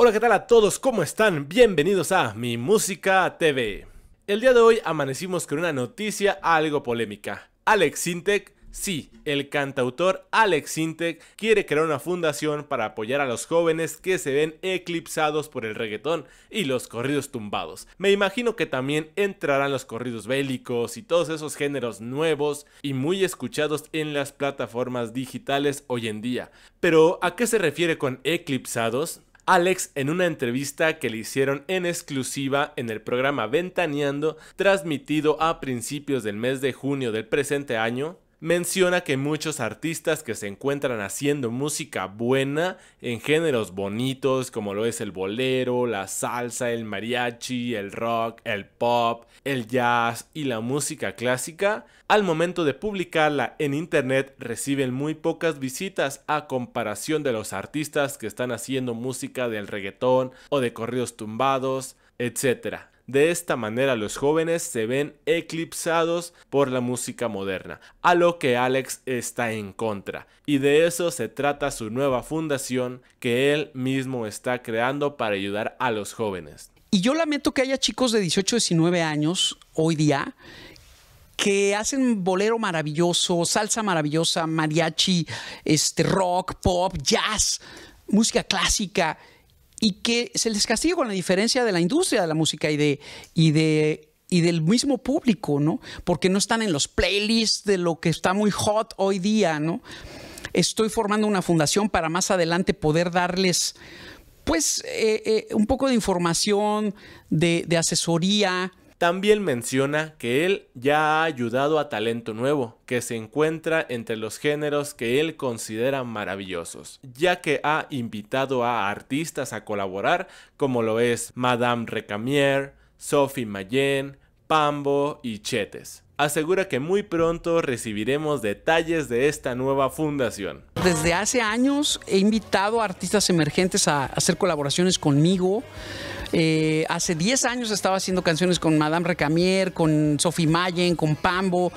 Hola, ¿qué tal a todos? ¿Cómo están? Bienvenidos a Mi Música TV. El día de hoy amanecimos con una noticia algo polémica. Alex Sintek, sí, el cantautor Alex Sintek quiere crear una fundación para apoyar a los jóvenes que se ven eclipsados por el reggaetón y los corridos tumbados. Me imagino que también entrarán los corridos bélicos y todos esos géneros nuevos y muy escuchados en las plataformas digitales hoy en día. Pero, ¿a qué se refiere con eclipsados? Alex en una entrevista que le hicieron en exclusiva en el programa Ventaneando, transmitido a principios del mes de junio del presente año, menciona que muchos artistas que se encuentran haciendo música buena en géneros bonitos como lo es el bolero, la salsa, el mariachi, el rock, el pop, el jazz y la música clásica, al momento de publicarla en internet reciben muy pocas visitas a comparación de los artistas que están haciendo música del reggaetón o de corridos tumbados, etc. De esta manera los jóvenes se ven eclipsados por la música moderna, a lo que Alex está en contra. Y de eso se trata su nueva fundación que él mismo está creando para ayudar a los jóvenes. Y yo lamento que haya chicos de 18, 19 años hoy día que hacen bolero maravilloso, salsa maravillosa, mariachi, este rock, pop, jazz, música clásica y que se les castigue con la diferencia de la industria de la música y de, y de y del mismo público, ¿no? Porque no están en los playlists de lo que está muy hot hoy día, ¿no? Estoy formando una fundación para más adelante poder darles, pues, eh, eh, un poco de información, de, de asesoría, también menciona que él ya ha ayudado a talento nuevo, que se encuentra entre los géneros que él considera maravillosos, ya que ha invitado a artistas a colaborar como lo es Madame Recamier, Sophie Mayen, Pambo y Chetes. Asegura que muy pronto recibiremos detalles de esta nueva fundación. Desde hace años he invitado a artistas emergentes a hacer colaboraciones conmigo. Eh, hace 10 años estaba haciendo canciones con Madame Recamier, con Sophie Mayen, con Pambo,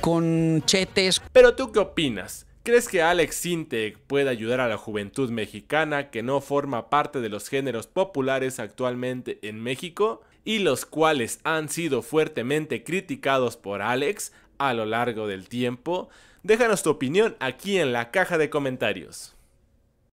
con Chetes. Pero tú qué opinas? ¿Crees que Alex Sintek puede ayudar a la juventud mexicana que no forma parte de los géneros populares actualmente en México y los cuales han sido fuertemente criticados por Alex a lo largo del tiempo? Déjanos tu opinión aquí en la caja de comentarios.